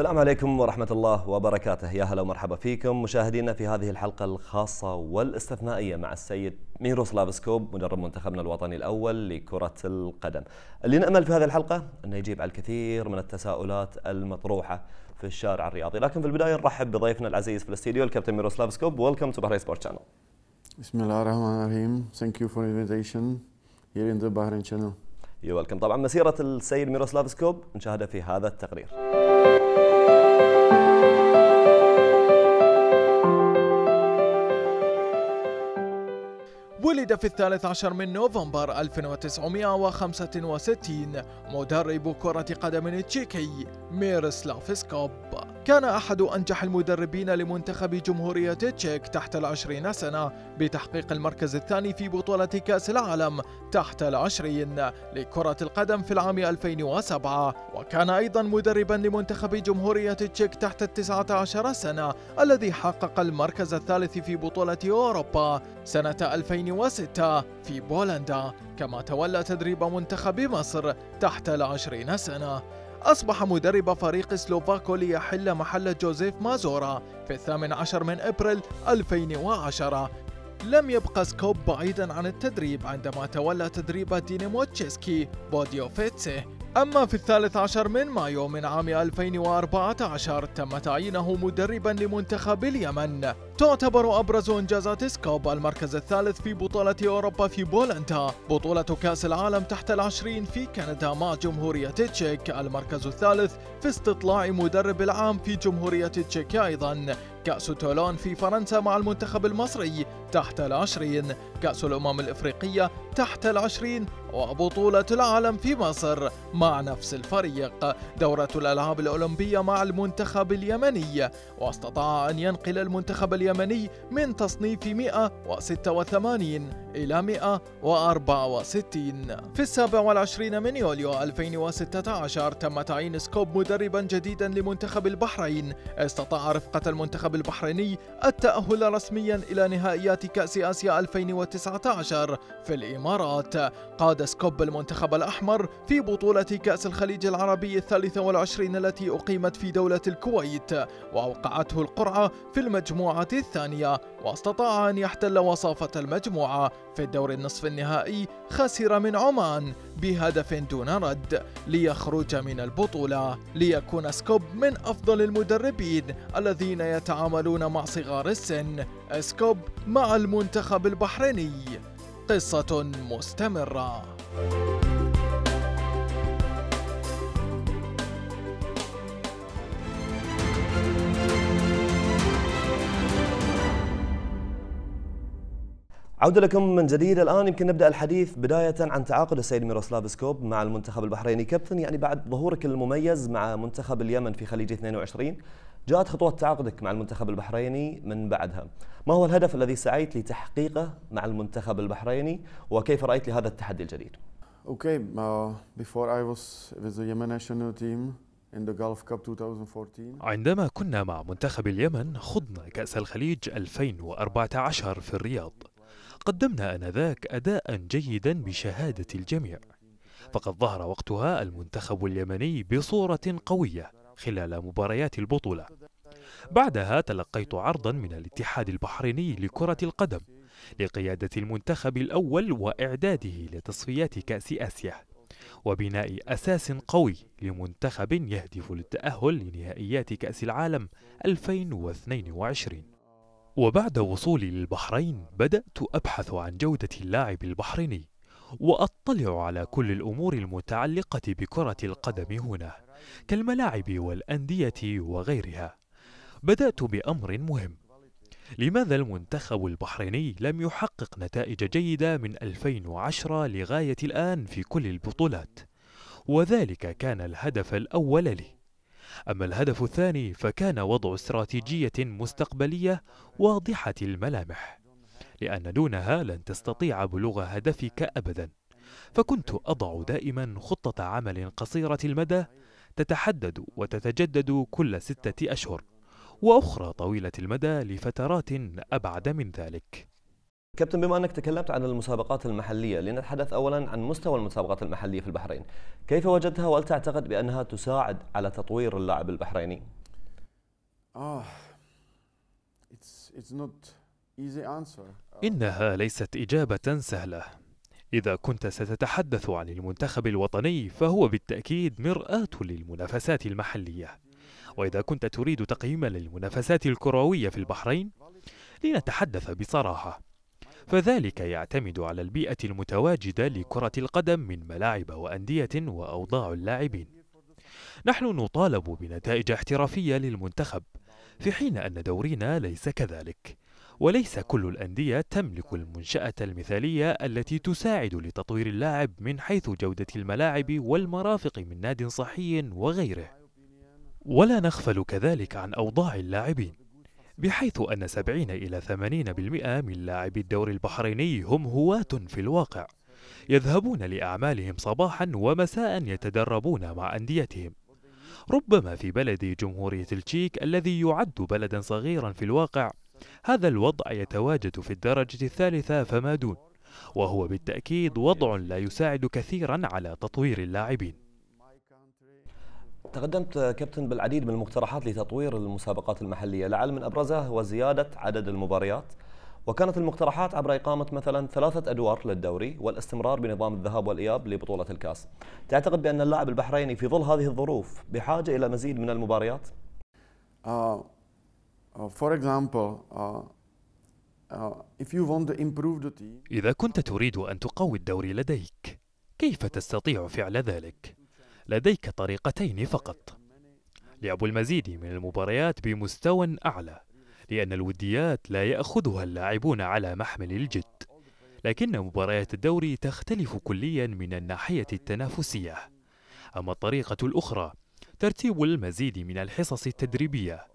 السلام عليكم ورحمة الله وبركاته يا هلا ومرحبا فيكم مشاهدينا في هذه الحلقة الخاصة والاستثنائية مع السيد ميروسلاف سكوب مدرب منتخبنا الوطني الأول لكرة القدم اللي نأمل في هذه الحلقة أنه يجيب على الكثير من التساؤلات المطروحة في الشارع الرياضي لكن في البداية نرحب بضيفنا العزيز في الاستديو الكابتن ميروسلاف سكوب ويلكم تو بحرين سبورت شانل بسم الله الرحمن الرحيم thank you for invitation here in the Bahrain channel يو ويلكم طبعا مسيرة السيد ميروسلاف سكوب نشاهدها في هذا التقرير ولد في الثالث عشر من نوفمبر 1965 مدرب كرة قدم تشيكي ميرسلاف سكوب كان أحد أنجح المدربين لمنتخب جمهورية تشيك تحت العشرين سنة بتحقيق المركز الثاني في بطولة كأس العالم تحت العشرين لكرة القدم في العام 2007 وكان أيضا مدربا لمنتخب جمهورية تشيك تحت التسعة عشر سنة الذي حقق المركز الثالث في بطولة أوروبا سنة 2006 في بولندا كما تولى تدريب منتخب مصر تحت العشرين سنة أصبح مدرب فريق سلوفاكو ليحل محل جوزيف مازورا في الثامن عشر من أبريل 2010 لم يبقى سكوب بعيدا عن التدريب عندما تولى تدريب دينامو تشيسكي بوديو فيتسي أما في الثالث عشر من مايو من عام 2014 تم تعيينه مدربا لمنتخب اليمن تعتبر أبرز إنجازات سكوب المركز الثالث في بطولة أوروبا في بولندا بطولة كأس العالم تحت العشرين في كندا مع جمهورية تشيك المركز الثالث في استطلاع مدرب العام في جمهورية تشيك أيضا كأس تولون في فرنسا مع المنتخب المصري تحت العشرين كأس الأمم الإفريقية تحت العشرين وبطولة العالم في مصر مع نفس الفريق دورة الألعاب الأولمبية مع المنتخب اليمني واستطاع أن ينقل المنتخب اليمني اليمني من تصنيف 186 إلى 164 في السابع والعشرين من يوليو 2016 تم تعيين سكوب مدربا جديدا لمنتخب البحرين استطاع رفقة المنتخب البحريني التأهل رسميا إلى نهائيات كأس آسيا 2019 في الإمارات قاد سكوب المنتخب الأحمر في بطولة كأس الخليج العربي الثالثة والعشرين التي أقيمت في دولة الكويت وأوقعته القرعة في المجموعة الثانية واستطاع أن يحتل وصافة المجموعة في الدور النصف النهائي خسر من عمان بهدف دون رد ليخرج من البطولة ليكون سكوب من أفضل المدربين الذين يتعاملون مع صغار السن سكوب مع المنتخب البحريني قصة مستمرة عودة لكم من جديد الآن يمكن نبدأ الحديث بداية عن تعاقد السيد ميروسلاف سكوب مع المنتخب البحريني كابتن يعني بعد ظهورك المميز مع منتخب اليمن في خليج 22 جاءت خطوة تعاقدك مع المنتخب البحريني من بعدها ما هو الهدف الذي سعيت لتحقيقه مع المنتخب البحريني وكيف رأيت لهذا التحدي الجديد؟ Okay, uh, before I was with the Yemen national team, عندما كنا مع منتخب اليمن خضنا كأس الخليج 2014 في الرياض قدمنا آنذاك أداء جيدا بشهادة الجميع فقد ظهر وقتها المنتخب اليمني بصورة قوية خلال مباريات البطولة بعدها تلقيت عرضا من الاتحاد البحريني لكرة القدم لقيادة المنتخب الأول وإعداده لتصفيات كأس آسيا وبناء أساس قوي لمنتخب يهدف للتأهل لنهائيات كأس العالم 2022 وبعد وصولي للبحرين بدأت أبحث عن جودة اللاعب البحريني وأطلع على كل الأمور المتعلقة بكرة القدم هنا كالملاعب والأندية وغيرها بدأت بأمر مهم لماذا المنتخب البحريني لم يحقق نتائج جيدة من 2010 لغاية الآن في كل البطولات؟ وذلك كان الهدف الأول لي أما الهدف الثاني فكان وضع استراتيجية مستقبلية واضحة الملامح لأن دونها لن تستطيع بلوغ هدفك أبدا فكنت أضع دائما خطة عمل قصيرة المدى تتحدد وتتجدد كل ستة أشهر وأخرى طويلة المدى لفترات أبعد من ذلك كابتن بما انك تكلمت عن المسابقات المحليه لنتحدث اولا عن مستوى المسابقات المحليه في البحرين، كيف وجدتها وهل تعتقد بانها تساعد على تطوير اللاعب البحريني؟ آه. It's, it's not easy answer. انها ليست اجابه سهله. إذا كنت ستتحدث عن المنتخب الوطني فهو بالتأكيد مرآة للمنافسات المحلية وإذا كنت تريد تقييما للمنافسات الكروية في البحرين لنتحدث بصراحة فذلك يعتمد على البيئة المتواجدة لكرة القدم من ملاعب وأندية وأوضاع اللاعبين نحن نطالب بنتائج احترافية للمنتخب في حين أن دورينا ليس كذلك وليس كل الأندية تملك المنشأة المثالية التي تساعد لتطوير اللاعب من حيث جودة الملاعب والمرافق من ناد صحي وغيره ولا نغفل كذلك عن أوضاع اللاعبين بحيث أن 70 إلى 80% من لاعبي الدوري البحريني هم هواة في الواقع يذهبون لأعمالهم صباحا ومساء يتدربون مع أنديتهم ربما في بلد جمهورية التشيك الذي يعد بلدا صغيرا في الواقع هذا الوضع يتواجد في الدرجة الثالثة فما دون وهو بالتأكيد وضع لا يساعد كثيرا على تطوير اللاعبين تقدمت كابتن بالعديد من المقترحات لتطوير المسابقات المحلية لعل من أبرزها هو زيادة عدد المباريات وكانت المقترحات عبر إقامة مثلا ثلاثة أدوار للدوري والاستمرار بنظام الذهاب والإياب لبطولة الكاس تعتقد بأن اللاعب البحريني في ظل هذه الظروف بحاجة إلى مزيد من المباريات؟ إذا كنت تريد أن تقوي الدوري لديك، كيف تستطيع فعل ذلك؟ لديك طريقتين فقط لعب المزيد من المباريات بمستوى أعلى لأن الوديات لا يأخذها اللاعبون على محمل الجد لكن مباريات الدوري تختلف كليا من الناحية التنافسية أما الطريقة الأخرى ترتيب المزيد من الحصص التدريبية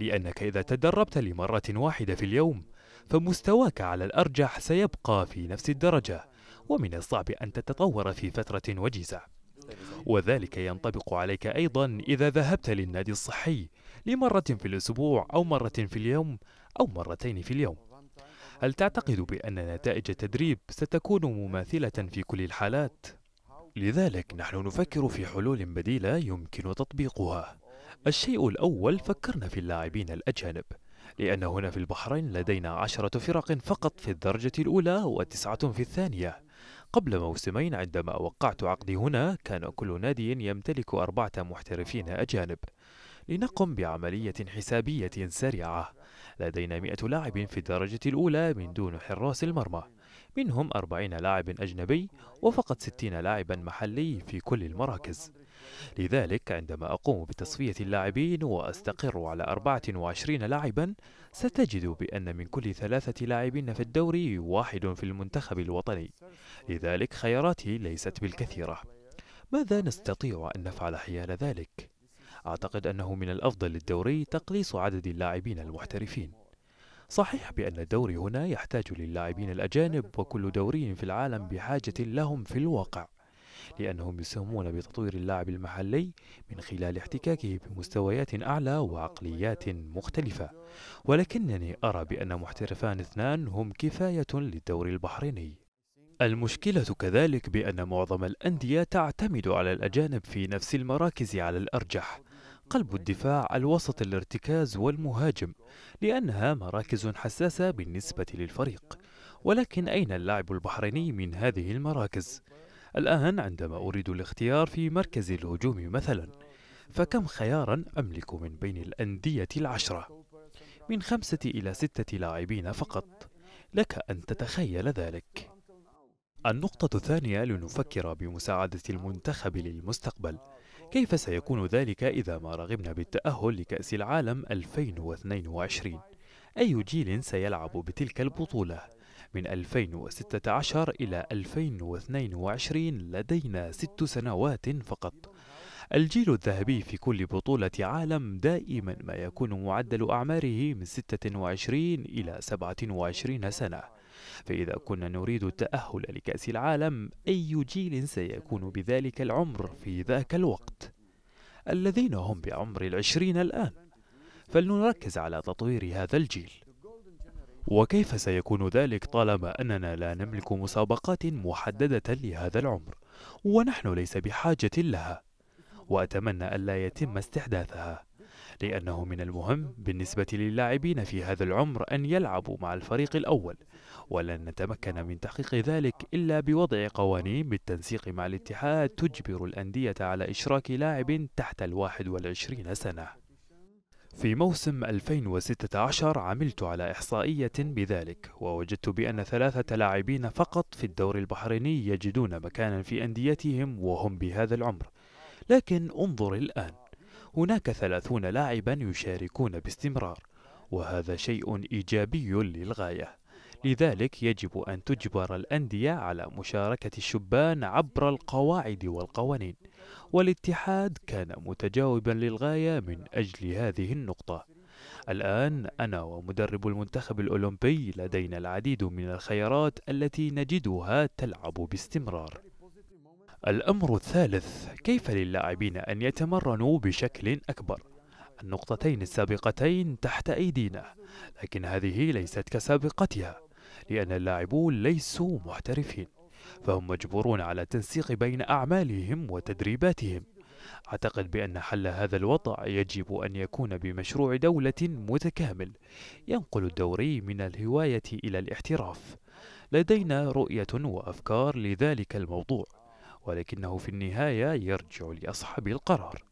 لأنك إذا تدربت لمرة واحدة في اليوم فمستواك على الأرجح سيبقى في نفس الدرجة ومن الصعب أن تتطور في فترة وجيزة وذلك ينطبق عليك أيضا إذا ذهبت للنادي الصحي لمرة في الأسبوع أو مرة في اليوم أو مرتين في اليوم هل تعتقد بأن نتائج التدريب ستكون مماثلة في كل الحالات؟ لذلك نحن نفكر في حلول بديلة يمكن تطبيقها الشيء الأول فكرنا في اللاعبين الأجانب لأن هنا في البحرين لدينا عشرة فرق فقط في الدرجة الأولى وتسعة في الثانية قبل موسمين عندما وقعت عقدي هنا كان كل نادي يمتلك أربعة محترفين أجانب لنقم بعملية حسابية سريعة لدينا مئة لاعب في الدرجة الأولى من دون حراس المرمى منهم أربعين لاعب أجنبي وفقط ستين لاعبا محلي في كل المراكز لذلك عندما أقوم بتصفية اللاعبين وأستقر على 24 لاعبا ستجد بأن من كل ثلاثة لاعبين في الدوري واحد في المنتخب الوطني لذلك خياراتي ليست بالكثيرة ماذا نستطيع أن نفعل حيال ذلك؟ أعتقد أنه من الأفضل للدوري تقليص عدد اللاعبين المحترفين صحيح بأن الدوري هنا يحتاج للاعبين الأجانب وكل دوري في العالم بحاجة لهم في الواقع لأنهم يساهمون بتطوير اللاعب المحلي من خلال احتكاكه بمستويات أعلى وعقليات مختلفة ولكنني أرى بأن محترفان اثنان هم كفاية للدوري البحريني المشكلة كذلك بأن معظم الأندية تعتمد على الأجانب في نفس المراكز على الأرجح قلب الدفاع الوسط الارتكاز والمهاجم لأنها مراكز حساسة بالنسبة للفريق ولكن أين اللاعب البحريني من هذه المراكز؟ الآن عندما أريد الاختيار في مركز الهجوم مثلا فكم خيارا أملك من بين الأندية العشرة؟ من خمسة إلى ستة لاعبين فقط لك أن تتخيل ذلك النقطة الثانية لنفكر بمساعدة المنتخب للمستقبل كيف سيكون ذلك إذا ما رغبنا بالتأهل لكأس العالم 2022؟ أي جيل سيلعب بتلك البطولة؟ من 2016 إلى 2022 لدينا ست سنوات فقط الجيل الذهبي في كل بطولة عالم دائما ما يكون معدل أعماره من 26 إلى 27 سنة فإذا كنا نريد التأهل لكأس العالم أي جيل سيكون بذلك العمر في ذاك الوقت الذين هم بعمر العشرين الآن فلنركز على تطوير هذا الجيل وكيف سيكون ذلك طالما أننا لا نملك مسابقات محددة لهذا العمر ونحن ليس بحاجة لها وأتمنى ألا يتم استحداثها لأنه من المهم بالنسبة للاعبين في هذا العمر أن يلعبوا مع الفريق الأول ولن نتمكن من تحقيق ذلك إلا بوضع قوانين بالتنسيق مع الاتحاد تجبر الأندية على إشراك لاعب تحت الواحد والعشرين سنة في موسم 2016 عملت على إحصائية بذلك ووجدت بأن ثلاثة لاعبين فقط في الدوري البحريني يجدون مكانا في أنديتهم وهم بهذا العمر لكن انظر الآن هناك ثلاثون لاعبا يشاركون باستمرار وهذا شيء إيجابي للغاية لذلك يجب أن تجبر الأندية على مشاركة الشبان عبر القواعد والقوانين والاتحاد كان متجاوبا للغاية من أجل هذه النقطة الآن أنا ومدرب المنتخب الأولمبي لدينا العديد من الخيارات التي نجدها تلعب باستمرار الأمر الثالث كيف للاعبين أن يتمرنوا بشكل أكبر النقطتين السابقتين تحت أيدينا لكن هذه ليست كسابقتها لأن أن اللاعبون ليسوا محترفين فهم مجبورون على التنسيق بين أعمالهم وتدريباتهم أعتقد بأن حل هذا الوضع يجب أن يكون بمشروع دولة متكامل ينقل الدوري من الهواية إلى الاحتراف لدينا رؤية وأفكار لذلك الموضوع ولكنه في النهاية يرجع لأصحاب القرار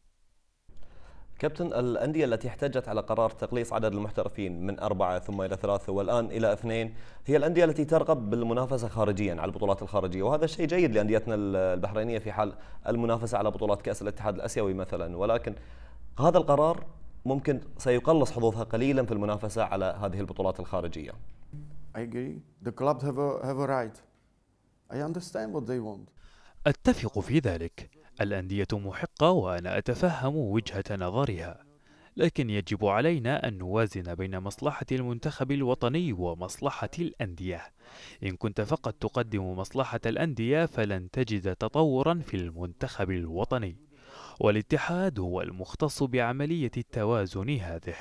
كابتن الأندية التي احتجت على قرار تقليص عدد المحترفين من أربعة ثم إلى ثلاثة والآن إلى اثنين هي الأندية التي ترغب بالمنافسة خارجيا على البطولات الخارجية وهذا شيء جيد لأنديتنا البحرينية في حال المنافسة على بطولات كأس الاتحاد الأسيوي مثلا ولكن هذا القرار ممكن سيقلص حظوظها قليلا في المنافسة على هذه البطولات الخارجية I agree. The clubs have a, have a right. I understand what they want. أتفق في ذلك. الأندية محقة وأنا أتفهم وجهة نظرها لكن يجب علينا أن نوازن بين مصلحة المنتخب الوطني ومصلحة الأندية. إن كنت فقط تقدم مصلحة الأندية فلن تجد تطورًا في المنتخب الوطني. والاتحاد هو المختص بعملية التوازن هذه.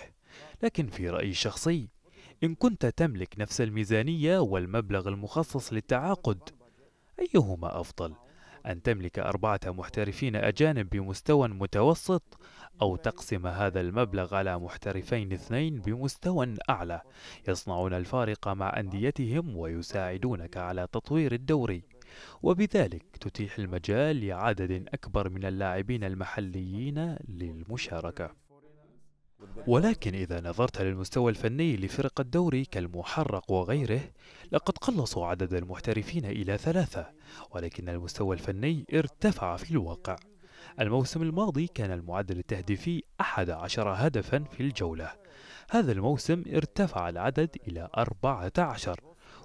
لكن في رأيي الشخصي، إن كنت تملك نفس الميزانية والمبلغ المخصص للتعاقد، أيهما أفضل؟ أن تملك أربعة محترفين أجانب بمستوى متوسط أو تقسم هذا المبلغ على محترفين اثنين بمستوى أعلى يصنعون الفارق مع أنديتهم ويساعدونك على تطوير الدوري وبذلك تتيح المجال لعدد أكبر من اللاعبين المحليين للمشاركة ولكن إذا نظرت للمستوى الفني لفرق الدوري كالمحرق وغيره لقد قلصوا عدد المحترفين إلى ثلاثة ولكن المستوى الفني ارتفع في الواقع الموسم الماضي كان المعدل التهديفي 11 هدفا في الجولة هذا الموسم ارتفع العدد إلى 14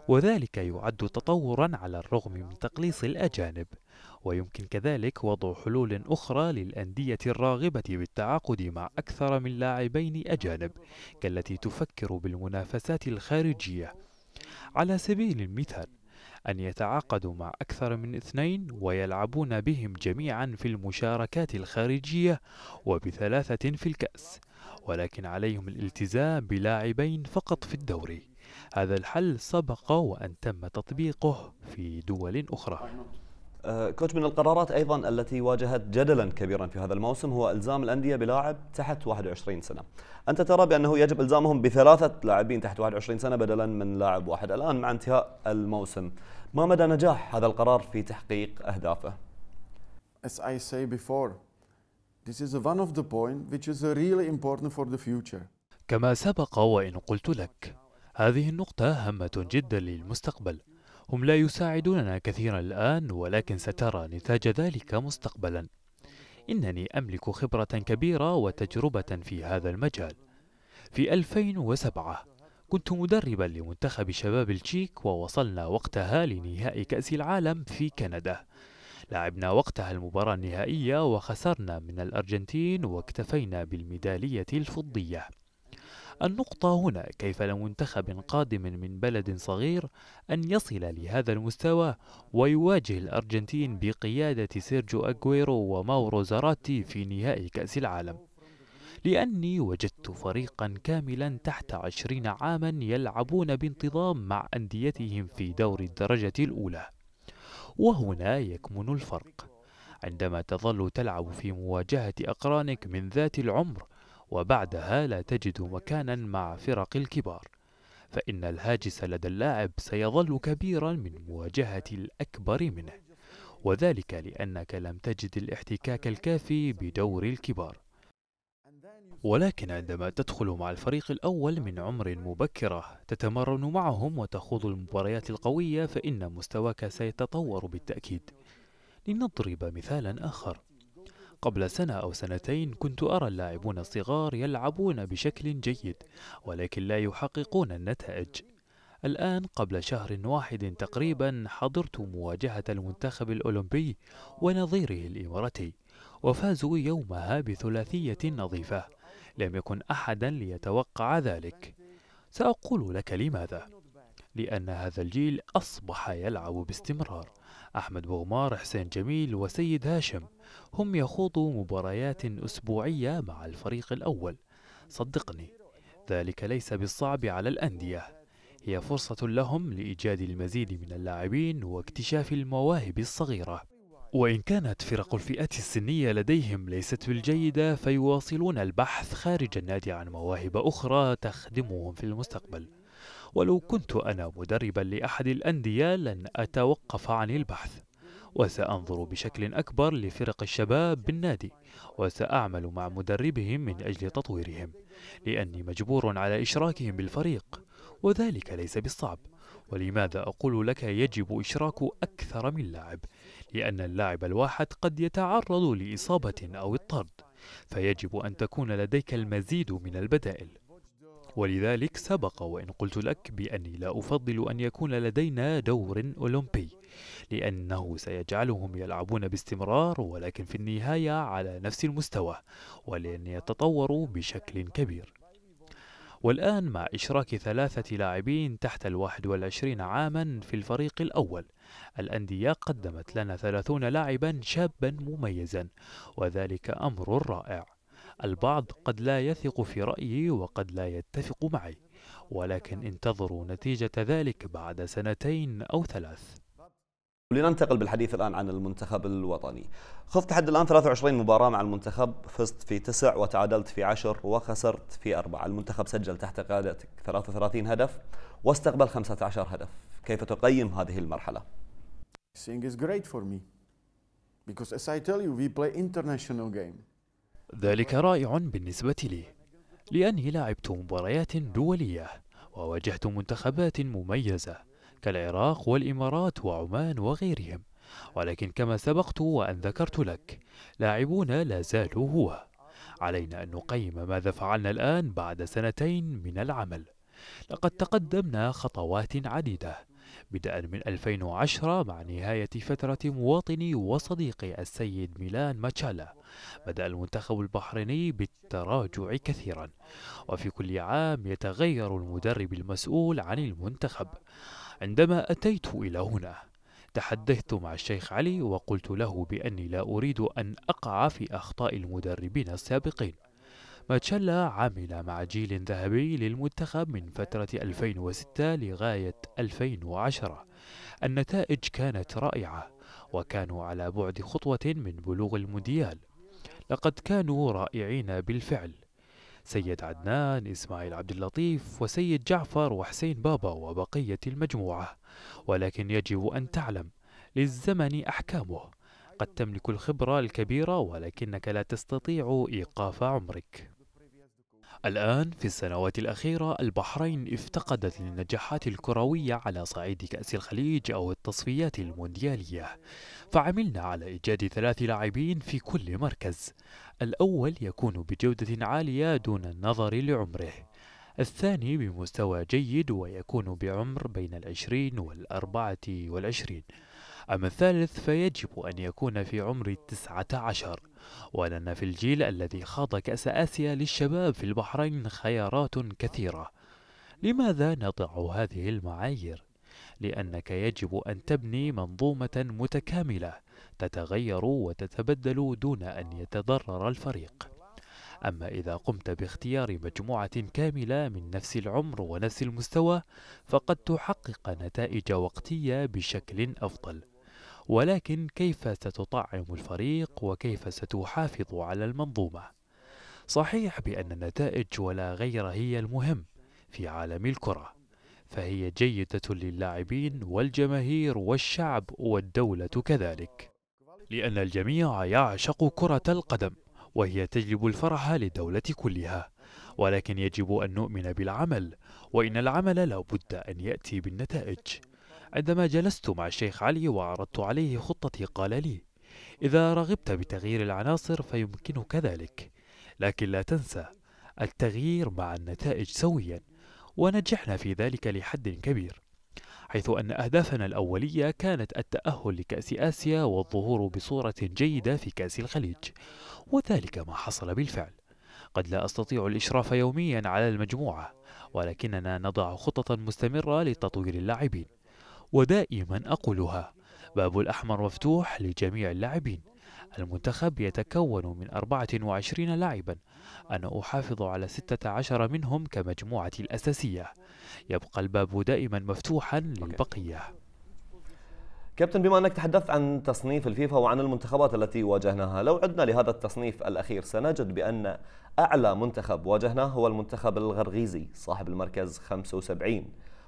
وذلك يعد تطورا على الرغم من تقليص الأجانب ويمكن كذلك وضع حلول أخرى للأندية الراغبة بالتعاقد مع أكثر من لاعبين أجانب كالتي تفكر بالمنافسات الخارجية على سبيل المثال أن يتعاقدوا مع أكثر من اثنين ويلعبون بهم جميعا في المشاركات الخارجية وبثلاثة في الكأس ولكن عليهم الالتزام بلاعبين فقط في الدوري هذا الحل سبق وأن تم تطبيقه في دول أخرى آه، كوتش من القرارات ايضا التي واجهت جدلا كبيرا في هذا الموسم هو الزام الانديه بلاعب تحت 21 سنه. انت ترى بانه يجب الزامهم بثلاثه لاعبين تحت 21 سنه بدلا من لاعب واحد، الان مع انتهاء الموسم، ما مدى نجاح هذا القرار في تحقيق اهدافه؟ As I say before, this is one of the point which is really important for the future. كما سبق وان قلت لك، هذه النقطه هامه جدا للمستقبل. هم لا يساعدوننا كثيرا الآن ولكن سترى نتاج ذلك مستقبلا إنني أملك خبرة كبيرة وتجربة في هذا المجال في 2007 كنت مدربا لمنتخب شباب التشيك ووصلنا وقتها لنهائي كأس العالم في كندا لعبنا وقتها المباراة النهائية وخسرنا من الأرجنتين واكتفينا بالميدالية الفضية النقطة هنا كيف لمنتخب قادم من بلد صغير أن يصل لهذا المستوى ويواجه الأرجنتين بقيادة سيرجو أغويرو وماورو زاراتي في نهائي كأس العالم لأني وجدت فريقا كاملا تحت عشرين عاما يلعبون بانتظام مع أنديتهم في دور الدرجة الأولى وهنا يكمن الفرق عندما تظل تلعب في مواجهة أقرانك من ذات العمر وبعدها لا تجد مكانا مع فرق الكبار فإن الهاجس لدى اللاعب سيظل كبيرا من مواجهة الأكبر منه وذلك لأنك لم تجد الاحتكاك الكافي بدور الكبار ولكن عندما تدخل مع الفريق الأول من عمر مبكرة تتمرن معهم وتخوض المباريات القوية فإن مستواك سيتطور بالتأكيد لنضرب مثالا آخر قبل سنة أو سنتين كنت أرى اللاعبون الصغار يلعبون بشكل جيد ولكن لا يحققون النتائج الآن قبل شهر واحد تقريبا حضرت مواجهة المنتخب الأولمبي ونظيره الإماراتي وفازوا يومها بثلاثية نظيفة لم يكن أحدا ليتوقع ذلك سأقول لك لماذا لأن هذا الجيل أصبح يلعب باستمرار أحمد بغمار حسين جميل وسيد هاشم هم يخوضوا مباريات أسبوعية مع الفريق الأول صدقني ذلك ليس بالصعب على الأندية هي فرصة لهم لإيجاد المزيد من اللاعبين واكتشاف المواهب الصغيرة وإن كانت فرق الفئات السنية لديهم ليست بالجيدة فيواصلون البحث خارج النادي عن مواهب أخرى تخدمهم في المستقبل ولو كنت أنا مدربا لأحد الأندية لن أتوقف عن البحث وسأنظر بشكل أكبر لفرق الشباب بالنادي وسأعمل مع مدربهم من أجل تطويرهم لأني مجبور على إشراكهم بالفريق وذلك ليس بالصعب ولماذا أقول لك يجب إشراك أكثر من لاعب لأن اللاعب الواحد قد يتعرض لإصابة أو الطرد فيجب أن تكون لديك المزيد من البدائل ولذلك سبق وإن قلت لك بأني لا أفضل أن يكون لدينا دور أولمبي لأنه سيجعلهم يلعبون باستمرار ولكن في النهاية على نفس المستوى ولن يتطوروا بشكل كبير والآن مع إشراك ثلاثة لاعبين تحت الواحد والعشرين عاما في الفريق الأول الأندية قدمت لنا ثلاثون لاعبا شابا مميزا وذلك أمر رائع البعض قد لا يثق في رأيي وقد لا يتفق معي ولكن انتظروا نتيجة ذلك بعد سنتين أو ثلاث لننتقل بالحديث الآن عن المنتخب الوطني خضت لحد الآن 23 مباراة مع المنتخب فزت في تسع وتعادلت في عشر وخسرت في أربعة المنتخب سجل تحت قيادتك 33 هدف واستقبل 15 هدف كيف تقيم هذه المرحلة؟ Sing is great for me because as I tell you we play international game ذلك رائع بالنسبة لي لأني لعبت مباريات دولية وواجهت منتخبات مميزة كالعراق والإمارات وعمان وغيرهم ولكن كما سبقت وأن ذكرت لك لاعبون لا زالوا هو علينا أن نقيم ماذا فعلنا الآن بعد سنتين من العمل لقد تقدمنا خطوات عديدة بدءا من 2010 مع نهاية فترة مواطني وصديقي السيد ميلان ماتشالا بدأ المنتخب البحريني بالتراجع كثيرا وفي كل عام يتغير المدرب المسؤول عن المنتخب عندما أتيت إلى هنا تحدثت مع الشيخ علي وقلت له بأني لا أريد أن أقع في أخطاء المدربين السابقين ماتشيلا عمل مع جيل ذهبي للمنتخب من فترة 2006 لغاية 2010 النتائج كانت رائعة وكانوا على بعد خطوة من بلوغ المونديال لقد كانوا رائعين بالفعل سيد عدنان إسماعيل عبد اللطيف وسيد جعفر وحسين بابا وبقية المجموعة ولكن يجب أن تعلم للزمن أحكامه قد تملك الخبرة الكبيرة ولكنك لا تستطيع إيقاف عمرك الآن في السنوات الأخيرة البحرين افتقدت للنجاحات الكروية على صعيد كأس الخليج أو التصفيات المونديالية فعملنا على إيجاد ثلاث لاعبين في كل مركز الأول يكون بجودة عالية دون النظر لعمره الثاني بمستوى جيد ويكون بعمر بين العشرين والأربعة والعشرين أما الثالث فيجب أن يكون في عمر التسعة عشر ولنا في الجيل الذي خاض كأس آسيا للشباب في البحرين خيارات كثيرة لماذا نضع هذه المعايير؟ لأنك يجب أن تبني منظومة متكاملة تتغير وتتبدل دون أن يتضرر الفريق أما إذا قمت باختيار مجموعة كاملة من نفس العمر ونفس المستوى فقد تحقق نتائج وقتية بشكل أفضل ولكن كيف ستطعم الفريق وكيف ستحافظ على المنظومة صحيح بأن النتائج ولا غير هي المهم في عالم الكرة فهي جيدة للاعبين والجماهير والشعب والدولة كذلك لأن الجميع يعشق كرة القدم وهي تجلب الفرح للدولة كلها ولكن يجب أن نؤمن بالعمل وإن العمل لا بد أن يأتي بالنتائج عندما جلست مع الشيخ علي وعرضت عليه خطتي قال لي إذا رغبت بتغيير العناصر فيمكنك ذلك لكن لا تنسى التغيير مع النتائج سويا ونجحنا في ذلك لحد كبير حيث أن أهدافنا الأولية كانت التأهل لكأس آسيا والظهور بصورة جيدة في كأس الخليج وذلك ما حصل بالفعل قد لا أستطيع الإشراف يوميا على المجموعة ولكننا نضع خططا مستمرة لتطوير اللاعبين ودائما أقولها باب الأحمر مفتوح لجميع اللاعبين المنتخب يتكون من 24 لاعبا أنا أحافظ على 16 منهم كمجموعتي الأساسية يبقى الباب دائما مفتوحا للبقية كابتن بما أنك تحدثت عن تصنيف الفيفا وعن المنتخبات التي واجهناها لو عدنا لهذا التصنيف الأخير سنجد بأن أعلى منتخب واجهناه هو المنتخب الغرغيزي صاحب المركز 75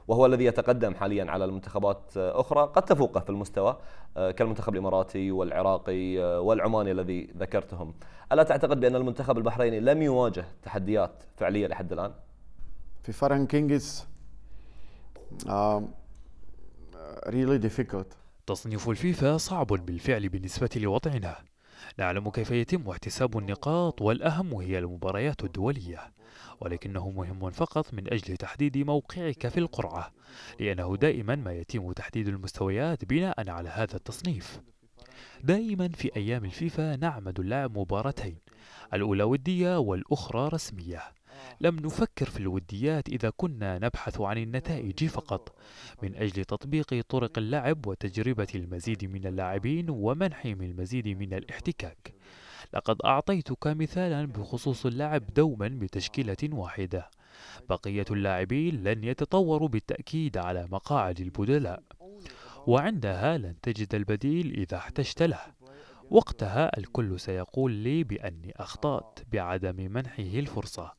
وهو الذي يتقدم حاليا على المنتخبات أخرى قد تفوقه في المستوى آه، كالمنتخب الإماراتي والعراقي آه، والعماني الذي ذكرتهم ألا تعتقد بأن المنتخب البحريني لم يواجه تحديات فعلية لحد الآن؟ في فارن كينجز ريلي تصنيف الفيفا صعب بالفعل بالنسبة لوضعنا نعلم كيف يتم احتساب النقاط والأهم هي المباريات الدولية ولكنه مهم فقط من أجل تحديد موقعك في القرعة لأنه دائما ما يتم تحديد المستويات بناء على هذا التصنيف دائما في أيام الفيفا نعمد اللعب مباراتين الأولى ودية والأخرى رسمية آه. لم نفكر في الوديات إذا كنا نبحث عن النتائج فقط من أجل تطبيق طرق اللعب وتجربة المزيد من اللاعبين ومنحهم المزيد من الاحتكاك لقد أعطيتك مثالا بخصوص اللعب دوما بتشكيلة واحدة بقية اللاعبين لن يتطوروا بالتأكيد على مقاعد البدلاء وعندها لن تجد البديل إذا احتجت له وقتها الكل سيقول لي بأني أخطأت بعدم منحه الفرصة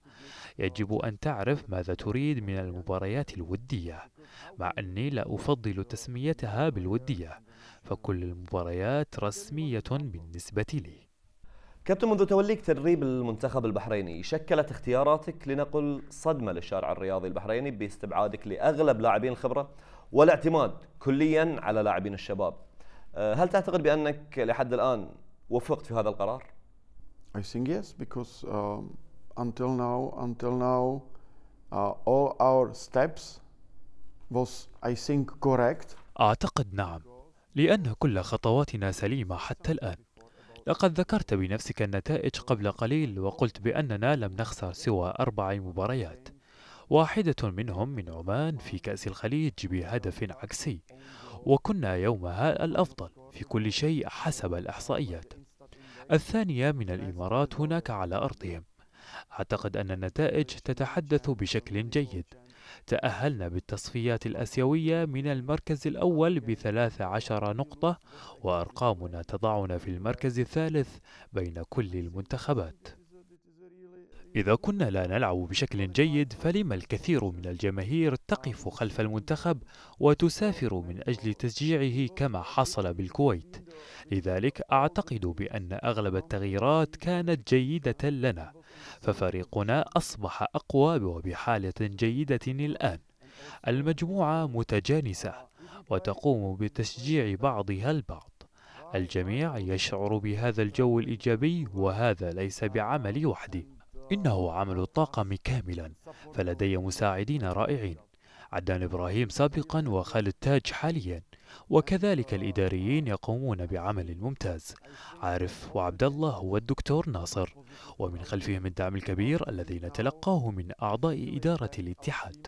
يجب أن تعرف ماذا تريد من المباريات الودية مع أني لا أفضل تسميتها بالودية فكل المباريات رسمية بالنسبة لي كابتن منذ توليك تدريب المنتخب البحريني شكلت اختياراتك لنقل صدمة للشارع الرياضي البحريني باستبعادك لأغلب لاعبين الخبرة والاعتماد كليا على لاعبين الشباب آه، هل تعتقد بأنك لحد الآن وفقت في هذا القرار؟ I think yes because um, until now, until now, uh, all our steps was I think correct. أعتقد نعم، لأن كل خطواتنا سليمة حتى الآن. لقد ذكرت بنفسك النتائج قبل قليل وقلت بأننا لم نخسر سوى أربع مباريات. واحدة منهم من عمان في كأس الخليج بهدف عكسي، وكنا يومها الأفضل في كل شيء حسب الإحصائيات. الثانية من الإمارات هناك على أرضهم أعتقد أن النتائج تتحدث بشكل جيد تأهلنا بالتصفيات الأسيوية من المركز الأول بثلاث عشر نقطة وأرقامنا تضعنا في المركز الثالث بين كل المنتخبات إذا كنا لا نلعب بشكل جيد فلما الكثير من الجماهير تقف خلف المنتخب وتسافر من أجل تشجيعه كما حصل بالكويت لذلك أعتقد بأن أغلب التغييرات كانت جيدة لنا ففريقنا أصبح أقوى وبحالة جيدة الآن المجموعة متجانسة وتقوم بتشجيع بعضها البعض الجميع يشعر بهذا الجو الإيجابي وهذا ليس بعملي وحدي إنه عمل الطاقم كاملا فلدي مساعدين رائعين عدنان إبراهيم سابقا وخالد تاج حاليا وكذلك الإداريين يقومون بعمل ممتاز عارف وعبد الله والدكتور ناصر ومن خلفهم الدعم الكبير الذي نتلقاه من أعضاء إدارة الاتحاد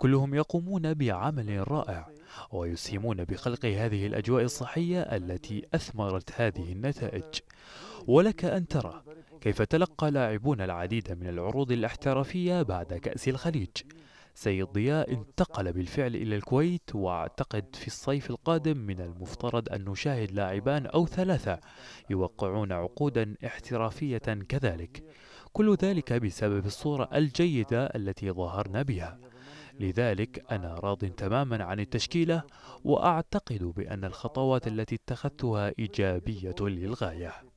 كلهم يقومون بعمل رائع ويسهمون بخلق هذه الأجواء الصحية التي أثمرت هذه النتائج ولك أن ترى كيف تلقى لاعبون العديد من العروض الاحترافية بعد كأس الخليج سيد ضياء انتقل بالفعل إلى الكويت واعتقد في الصيف القادم من المفترض أن نشاهد لاعبان أو ثلاثة يوقعون عقودا احترافية كذلك كل ذلك بسبب الصورة الجيدة التي ظهرنا بها لذلك أنا راض تماما عن التشكيلة وأعتقد بأن الخطوات التي اتخذتها إيجابية للغاية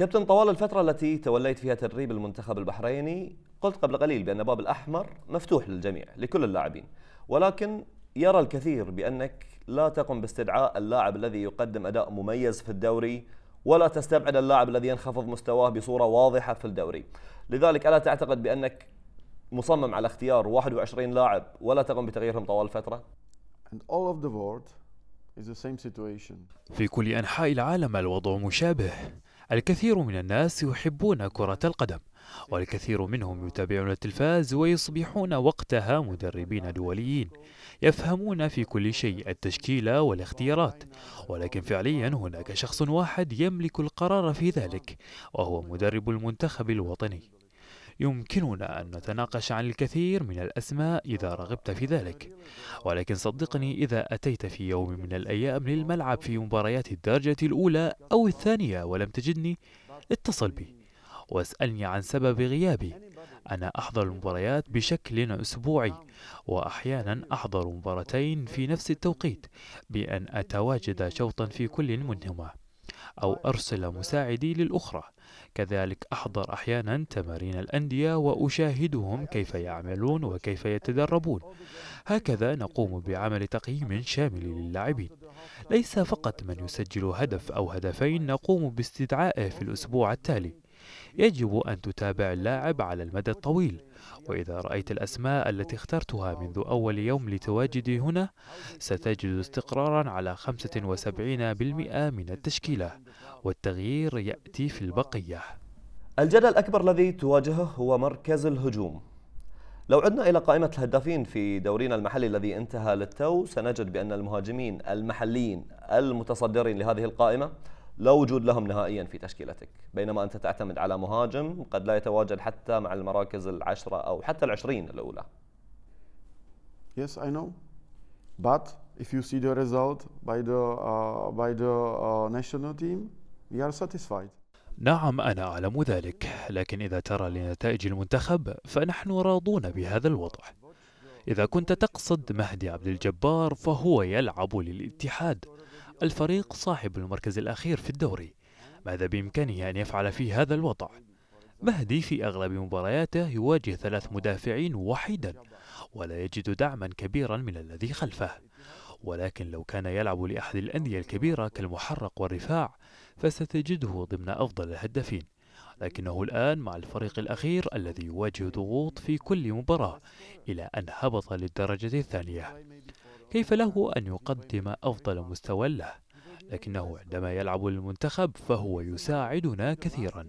كابتن طوال الفترة التي توليت فيها تدريب المنتخب البحريني قلت قبل قليل بأن باب الأحمر مفتوح للجميع لكل اللاعبين ولكن يرى الكثير بأنك لا تقم باستدعاء اللاعب الذي يقدم أداء مميز في الدوري ولا تستبعد اللاعب الذي ينخفض مستواه بصورة واضحة في الدوري لذلك ألا تعتقد بأنك مصمم على اختيار 21 لاعب ولا تقوم بتغييرهم طوال الفترة؟ And all of the world is the same situation. في كل أنحاء العالم الوضع مشابه الكثير من الناس يحبون كرة القدم والكثير منهم يتابعون التلفاز ويصبحون وقتها مدربين دوليين يفهمون في كل شيء التشكيلة والاختيارات ولكن فعليا هناك شخص واحد يملك القرار في ذلك وهو مدرب المنتخب الوطني يمكننا أن نتناقش عن الكثير من الأسماء إذا رغبت في ذلك ولكن صدقني إذا أتيت في يوم من الأيام للملعب في مباريات الدرجة الأولى أو الثانية ولم تجدني اتصل بي واسألني عن سبب غيابي أنا أحضر المباريات بشكل أسبوعي وأحيانا أحضر مباراتين في نفس التوقيت بأن أتواجد شوطا في كل منهما أو أرسل مساعدي للأخرى كذلك أحضر أحيانا تمارين الأندية وأشاهدهم كيف يعملون وكيف يتدربون هكذا نقوم بعمل تقييم شامل للاعبين ليس فقط من يسجل هدف أو هدفين نقوم باستدعائه في الأسبوع التالي يجب أن تتابع اللاعب على المدى الطويل وإذا رأيت الأسماء التي اخترتها منذ أول يوم لتواجدي هنا ستجد استقرارا على 75% من التشكيلة والتغيير يأتي في البقية الجدل الأكبر الذي تواجهه هو مركز الهجوم لو عدنا إلى قائمة الهدافين في دورينا المحلي الذي انتهى للتو سنجد بأن المهاجمين المحليين المتصدرين لهذه القائمة لا وجود لهم نهائيا في تشكيلتك بينما أنت تعتمد على مهاجم قد لا يتواجد حتى مع المراكز العشرة أو حتى العشرين الأولى Yes, I know. But if you see the result by the, uh, by the uh, national team, we are satisfied. نعم أنا أعلم ذلك، لكن إذا ترى لنتائج المنتخب فنحن راضون بهذا الوضع. إذا كنت تقصد مهدي عبد الجبار فهو يلعب للاتحاد، الفريق صاحب المركز الأخير في الدوري ماذا بإمكانه أن يفعل في هذا الوضع؟ مهدي في أغلب مبارياته يواجه ثلاث مدافعين وحيدا ولا يجد دعما كبيرا من الذي خلفه ولكن لو كان يلعب لأحد الأندية الكبيرة كالمحرق والرفاع فستجده ضمن أفضل الهدافين لكنه الآن مع الفريق الأخير الذي يواجه ضغوط في كل مباراة إلى أن هبط للدرجة الثانية كيف له أن يقدم أفضل مستوى له لكنه عندما يلعب المنتخب فهو يساعدنا كثيرا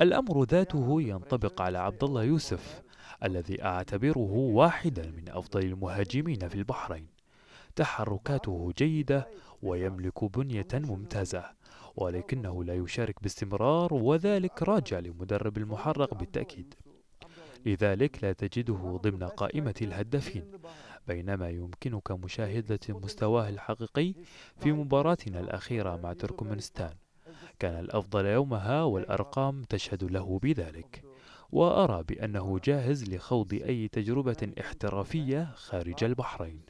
الأمر ذاته ينطبق على عبد الله يوسف الذي أعتبره واحدا من أفضل المهاجمين في البحرين تحركاته جيدة ويملك بنية ممتازة ولكنه لا يشارك باستمرار وذلك راجع لمدرب المحرق بالتأكيد لذلك لا تجده ضمن قائمة الهدافين بينما يمكنك مشاهدة مستواه الحقيقي في مباراتنا الأخيرة مع تركمانستان كان الأفضل يومها والأرقام تشهد له بذلك وأرى بأنه جاهز لخوض أي تجربة احترافية خارج البحرين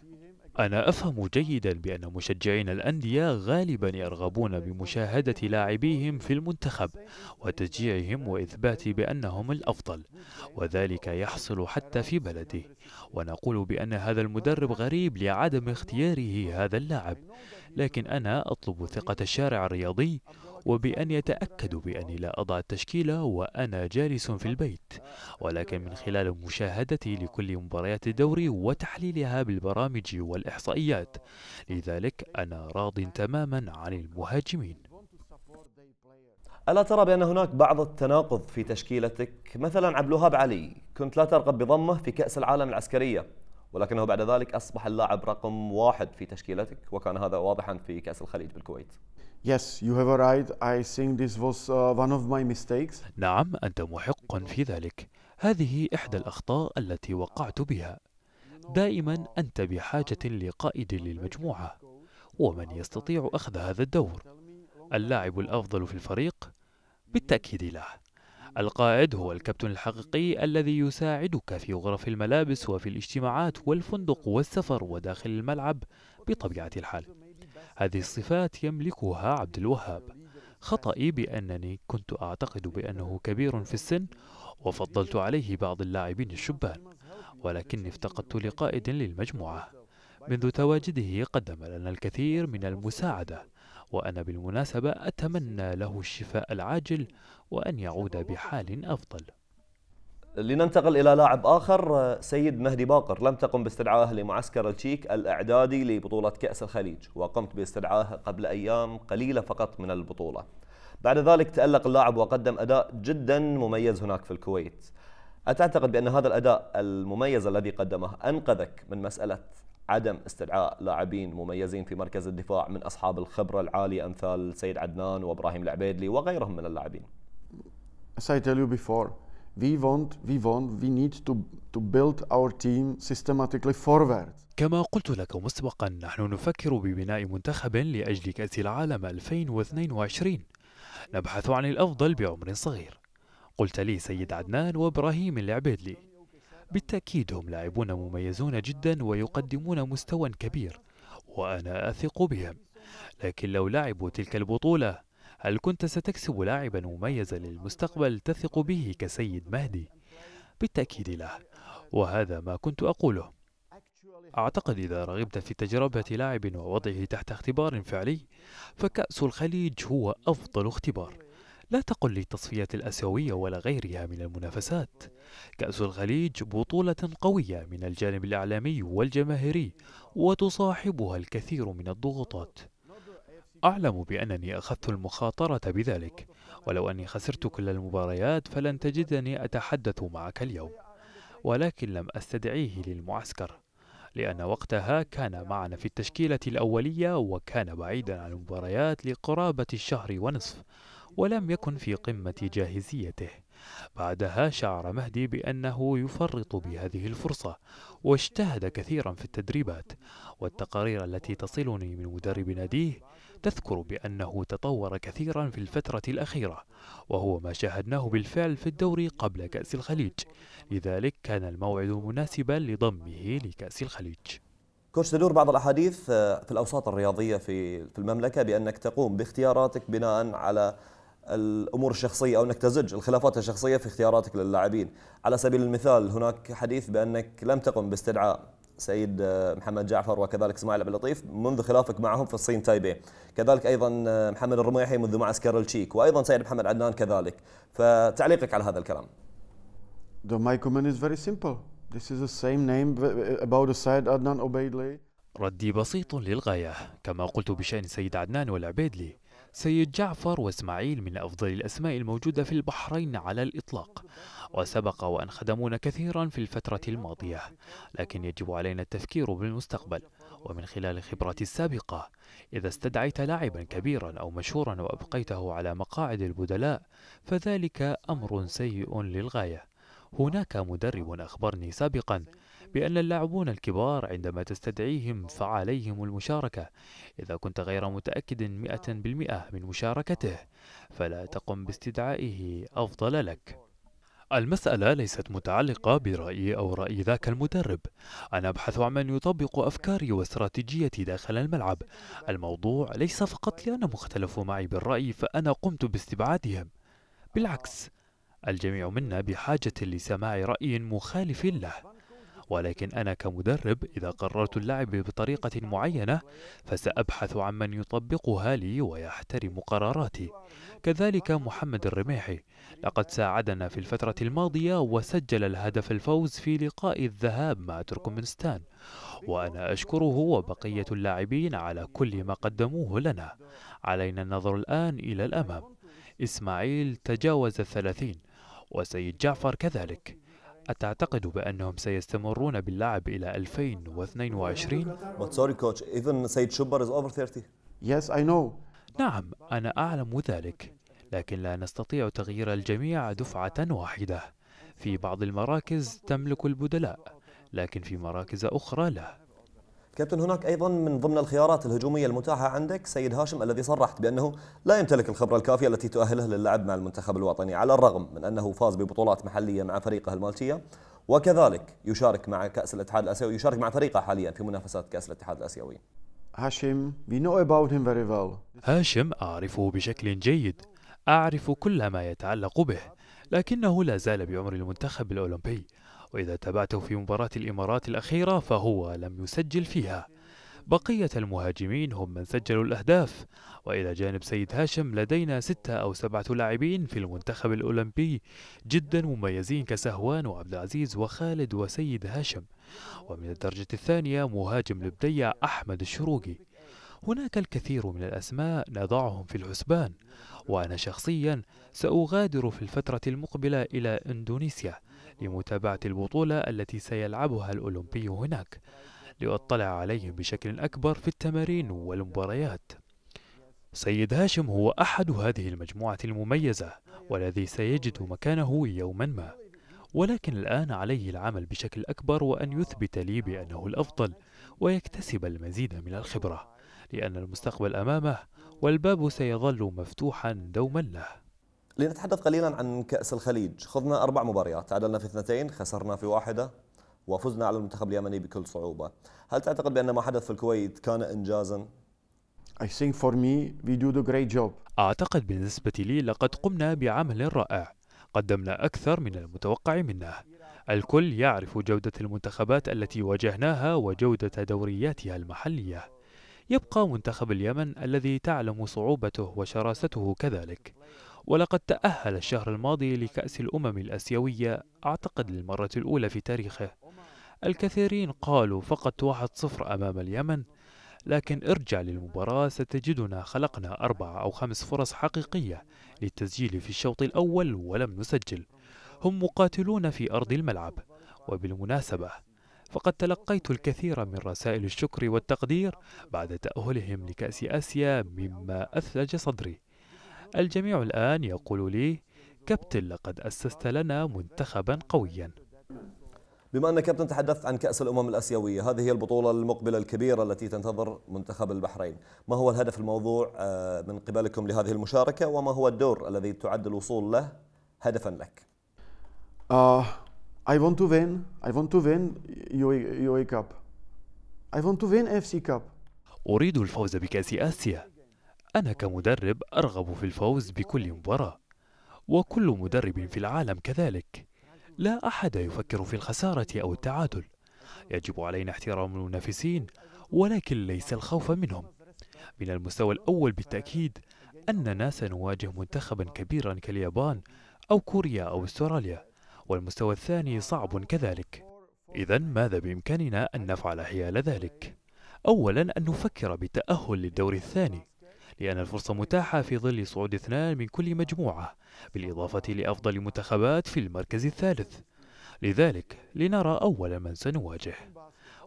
أنا أفهم جيدا بأن مشجعين الأندية غالبا يرغبون بمشاهدة لاعبيهم في المنتخب وتشجيعهم وإثبات بأنهم الأفضل وذلك يحصل حتى في بلده ونقول بأن هذا المدرب غريب لعدم اختياره هذا اللاعب لكن أنا أطلب ثقة الشارع الرياضي وبأن يتأكدوا بأني لا أضع التشكيلة وأنا جالس في البيت ولكن من خلال مشاهدتي لكل مباريات الدوري وتحليلها بالبرامج والإحصائيات لذلك أنا راض تماما عن المهاجمين ألا ترى بأن هناك بعض التناقض في تشكيلتك مثلا عبد الوهاب علي كنت لا ترغب بضمه في كأس العالم العسكرية ولكنه بعد ذلك أصبح اللاعب رقم واحد في تشكيلتك وكان هذا واضحا في كأس الخليج بالكويت Yes, you have a right. I think this was uh, one of my mistakes. نعم أنت محق في ذلك هذه إحدى الأخطاء التي وقعت بها دائما أنت بحاجة لقائد للمجموعة ومن يستطيع أخذ هذا الدور اللاعب الأفضل في الفريق؟ بالتأكيد لا القائد هو الكابتن الحقيقي الذي يساعدك في غرف الملابس وفي الاجتماعات والفندق والسفر وداخل الملعب بطبيعة الحال هذه الصفات يملكها عبد الوهاب خطأي بأنني كنت أعتقد بأنه كبير في السن وفضلت عليه بعض اللاعبين الشبان ولكني افتقدت لقائد للمجموعة منذ تواجده قدم لنا الكثير من المساعدة وأنا بالمناسبة أتمنى له الشفاء العاجل وأن يعود بحال أفضل لننتقل إلى لاعب آخر سيد مهدي باقر لم تقم باستدعائه لمعسكر التشيك الإعدادي لبطولة كأس الخليج وقمت باستدعائه قبل أيام قليلة فقط من البطولة بعد ذلك تألق اللاعب وقدم أداء جدا مميز هناك في الكويت أتعتقد بأن هذا الأداء المميز الذي قدمه أنقذك من مسألة عدم استدعاء لاعبين مميزين في مركز الدفاع من اصحاب الخبره العاليه امثال سيد عدنان وابراهيم العبيدلي وغيرهم من اللاعبين. As I tell you before, we want, we want, we need to to build our team systematically forward. كما قلت لك مسبقا نحن نفكر ببناء منتخب لاجل كاس العالم 2022. نبحث عن الافضل بعمر صغير. قلت لي سيد عدنان وابراهيم العبيدلي. بالتأكيد هم لاعبون مميزون جدا ويقدمون مستوى كبير وأنا أثق بهم لكن لو لعبوا تلك البطولة هل كنت ستكسب لاعبا مميزا للمستقبل تثق به كسيد مهدي؟ بالتأكيد لا وهذا ما كنت أقوله أعتقد إذا رغبت في تجربة لاعب ووضعه تحت اختبار فعلي فكأس الخليج هو أفضل اختبار لا تقل لي الآسيوية ولا غيرها من المنافسات كأس الخليج بطولة قوية من الجانب الإعلامي والجماهيري وتصاحبها الكثير من الضغوطات أعلم بأنني أخذت المخاطرة بذلك ولو أني خسرت كل المباريات فلن تجدني أتحدث معك اليوم ولكن لم أستدعيه للمعسكر لأن وقتها كان معنا في التشكيلة الأولية وكان بعيدا عن المباريات لقرابة الشهر ونصف ولم يكن في قمة جاهزيته بعدها شعر مهدي بأنه يفرط بهذه الفرصة واجتهد كثيرا في التدريبات والتقارير التي تصلني من مدرب ناديه تذكر بأنه تطور كثيرا في الفترة الأخيرة وهو ما شاهدناه بالفعل في الدوري قبل كأس الخليج لذلك كان الموعد مناسبا لضمه لكأس الخليج كوش تدور بعض الاحاديث آه، في الاوساط الرياضيه في في المملكه بانك تقوم باختياراتك بناء على الامور الشخصيه او انك تزج الخلافات الشخصيه في اختياراتك للاعبين، على سبيل المثال هناك حديث بانك لم تقم باستدعاء سيد آه، محمد جعفر وكذلك اسماعيل عبد اللطيف منذ خلافك معهم في الصين تايبي كذلك ايضا آه، محمد الرميحي منذ معسكر التشيك وايضا سيد محمد عدنان كذلك فتعليقك على هذا الكلام My comment is very simple. This is the same name about the side Adnan Obeidli. ردي بسيط للغاية كما قلت بشأن سيد عدنان والعبيدلي سيد جعفر واسماعيل من أفضل الأسماء الموجودة في البحرين على الإطلاق وسبق وأن خدمونا كثيرا في الفترة الماضية لكن يجب علينا التفكير بالمستقبل ومن خلال خبرتي السابقة إذا استدعيت لاعبا كبيرا أو مشهورا وأبقيته على مقاعد البدلاء فذلك أمر سيء للغاية هناك مدرب أخبرني سابقا بأن اللاعبون الكبار عندما تستدعيهم فعليهم المشاركة إذا كنت غير متأكد مئة بالمئة من مشاركته فلا تقم باستدعائه أفضل لك المسألة ليست متعلقة برأيي أو رأي ذاك المدرب أنا أبحث عن من يطبق أفكاري واستراتيجيتي داخل الملعب الموضوع ليس فقط لأن مختلف معي بالرأي فأنا قمت باستبعادهم بالعكس الجميع منا بحاجة لسماع رأي مخالف له ولكن أنا كمدرب إذا قررت اللعب بطريقة معينة فسأبحث عن من يطبقها لي ويحترم قراراتي كذلك محمد الرميحي لقد ساعدنا في الفترة الماضية وسجل الهدف الفوز في لقاء الذهاب مع تركمانستان وأنا أشكره وبقية اللاعبين على كل ما قدموه لنا علينا النظر الآن إلى الأمام إسماعيل تجاوز الثلاثين وسيد جعفر كذلك أتعتقد بأنهم سيستمرون باللعب إلى 2022؟ But sorry coach, even Said Shubar is over 30. Yes, I know. نعم، أنا أعلم ذلك، لكن لا نستطيع تغيير الجميع دفعة واحدة. في بعض المراكز تملك البدلاء، لكن في مراكز أخرى لا. كابتن هناك ايضا من ضمن الخيارات الهجوميه المتاحه عندك سيد هاشم الذي صرحت بانه لا يمتلك الخبره الكافيه التي تؤهله للعب مع المنتخب الوطني على الرغم من انه فاز ببطولات محليه مع فريقه المالتيه وكذلك يشارك مع كاس الاتحاد الاسيوي يشارك مع فريقه حاليا في منافسات كاس الاتحاد الاسيوي هاشم we know about him very well. هاشم اعرفه بشكل جيد اعرف كل ما يتعلق به لكنه لا زال بعمر المنتخب الاولمبي وإذا تابعته في مباراة الإمارات الأخيرة فهو لم يسجل فيها بقية المهاجمين هم من سجلوا الأهداف وإلى جانب سيد هاشم لدينا ستة أو سبعة لاعبين في المنتخب الأولمبي جدا مميزين كسهوان وعبد العزيز وخالد وسيد هاشم ومن الدرجة الثانية مهاجم لبديع أحمد الشروقي هناك الكثير من الأسماء نضعهم في الحسبان وأنا شخصيا سأغادر في الفترة المقبلة إلى إندونيسيا لمتابعة البطولة التي سيلعبها الأولمبي هناك لأطلع عليهم بشكل أكبر في التمارين والمباريات سيد هاشم هو أحد هذه المجموعة المميزة والذي سيجد مكانه يوما ما ولكن الآن عليه العمل بشكل أكبر وأن يثبت لي بأنه الأفضل ويكتسب المزيد من الخبرة لأن المستقبل أمامه والباب سيظل مفتوحا دوما له لنتحدث قليلا عن كأس الخليج خضنا أربع مباريات تعادلنا في اثنتين خسرنا في واحدة وفزنا على المنتخب اليمني بكل صعوبة هل تعتقد بأن ما حدث في الكويت كان إنجازا؟ I think for me we do the great job. أعتقد بالنسبة لي لقد قمنا بعمل رائع قدمنا أكثر من المتوقع منه الكل يعرف جودة المنتخبات التي واجهناها وجودة دورياتها المحلية يبقى منتخب اليمن الذي تعلم صعوبته وشراسته كذلك ولقد تأهل الشهر الماضي لكأس الأمم الأسيوية أعتقد للمرة الأولى في تاريخه الكثيرين قالوا فقط 1-0 أمام اليمن لكن ارجع للمباراة ستجدنا خلقنا أربع أو خمس فرص حقيقية للتسجيل في الشوط الأول ولم نسجل هم مقاتلون في أرض الملعب وبالمناسبة فقد تلقيت الكثير من رسائل الشكر والتقدير بعد تأهلهم لكأس آسيا مما أثلج صدري الجميع الآن يقول لي كابتن لقد أسست لنا منتخبا قويا بما أن كابتن تحدثت عن كأس الأمم الأسيوية هذه هي البطولة المقبلة الكبيرة التي تنتظر منتخب البحرين ما هو الهدف الموضوع آه، من قبلكم لهذه المشاركة وما هو الدور الذي تعد الوصول له هدفا لك uh, I want to win I want to win UA Cup I want to win FC Cup أريد الفوز بكأس آسيا أنا كمدرب أرغب في الفوز بكل مباراة وكل مدرب في العالم كذلك لا أحد يفكر في الخسارة أو التعادل يجب علينا احترام المنافسين ولكن ليس الخوف منهم من المستوى الأول بالتأكيد أننا سنواجه منتخبا كبيرا كاليابان أو كوريا أو استراليا والمستوى الثاني صعب كذلك إذا ماذا بإمكاننا أن نفعل حيال ذلك؟ أولا أن نفكر بالتأهل للدور الثاني لأن الفرصة متاحة في ظل صعود اثنان من كل مجموعة بالإضافة لأفضل منتخبات في المركز الثالث لذلك لنرى أول من سنواجه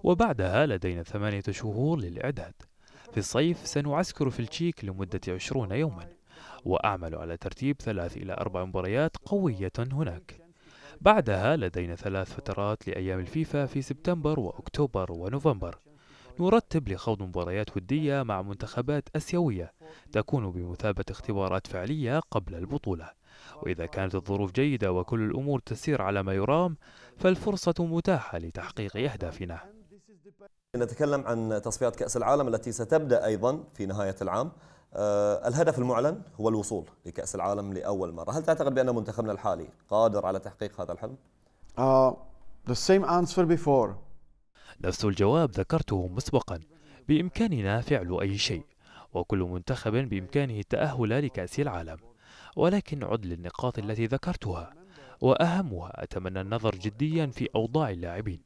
وبعدها لدينا ثمانية شهور للإعداد في الصيف سنعسكر في التشيك لمدة عشرون يوما وأعمل على ترتيب ثلاث إلى أربع مباريات قوية هناك بعدها لدينا ثلاث فترات لأيام الفيفا في سبتمبر وأكتوبر ونوفمبر نرتب لخوض مباريات ودية مع منتخبات أسيوية تكون بمثابة اختبارات فعلية قبل البطولة وإذا كانت الظروف جيدة وكل الأمور تسير على ما يرام فالفرصة متاحة لتحقيق أهدافنا نتكلم عن تصفيات كأس العالم التي ستبدأ أيضا في نهاية العام آه، الهدف المعلن هو الوصول لكأس العالم لأول مرة هل تعتقد بأن منتخبنا الحالي قادر على تحقيق هذا الحلم؟ Uh, the same answer before نفس الجواب ذكرته مسبقا بإمكاننا فعل أي شيء وكل منتخب بإمكانه التأهل لكأس العالم ولكن عد للنقاط التي ذكرتها وأهمها أتمنى النظر جديا في أوضاع اللاعبين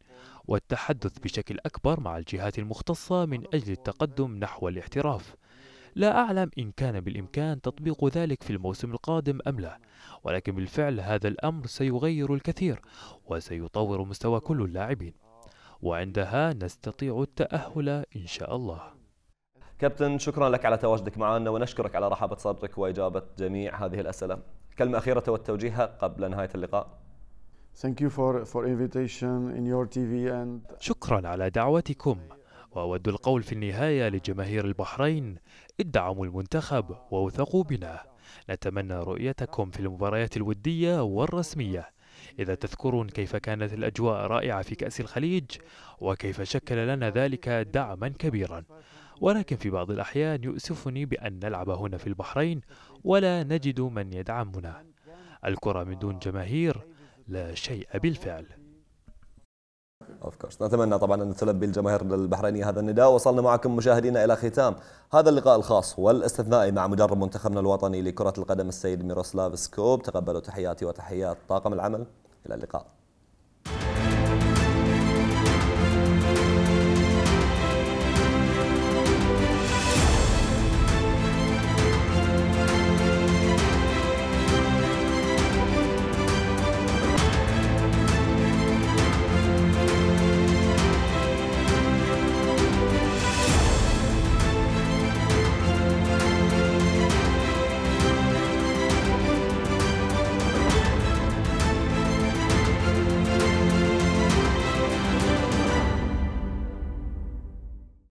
والتحدث بشكل أكبر مع الجهات المختصة من أجل التقدم نحو الاحتراف لا أعلم إن كان بالإمكان تطبيق ذلك في الموسم القادم أم لا ولكن بالفعل هذا الأمر سيغير الكثير وسيطور مستوى كل اللاعبين وعندها نستطيع التأهل إن شاء الله كابتن شكرا لك على تواجدك معنا ونشكرك على رحابة صدرك وإجابة جميع هذه الأسئلة كلمة أخيرة والتوجيه قبل نهاية اللقاء Thank you for, for invitation in your TV and... شكرا على دعوتكم وأود القول في النهاية لجماهير البحرين ادعموا المنتخب ووثقوا بنا نتمنى رؤيتكم في المباريات الودية والرسمية إذا تذكرون كيف كانت الأجواء رائعة في كأس الخليج وكيف شكل لنا ذلك دعما كبيرا ولكن في بعض الأحيان يؤسفني بأن نلعب هنا في البحرين ولا نجد من يدعمنا الكرة من دون جماهير لا شيء بالفعل اوف كورس نتمنى طبعا ان تلبي الجماهير البحرينيه هذا النداء وصلنا معكم مشاهدينا الى ختام هذا اللقاء الخاص والاستثنائي مع مدرب منتخبنا الوطني لكره القدم السيد ميروسلاف سكوب تقبلوا تحياتي وتحيات طاقم العمل الى اللقاء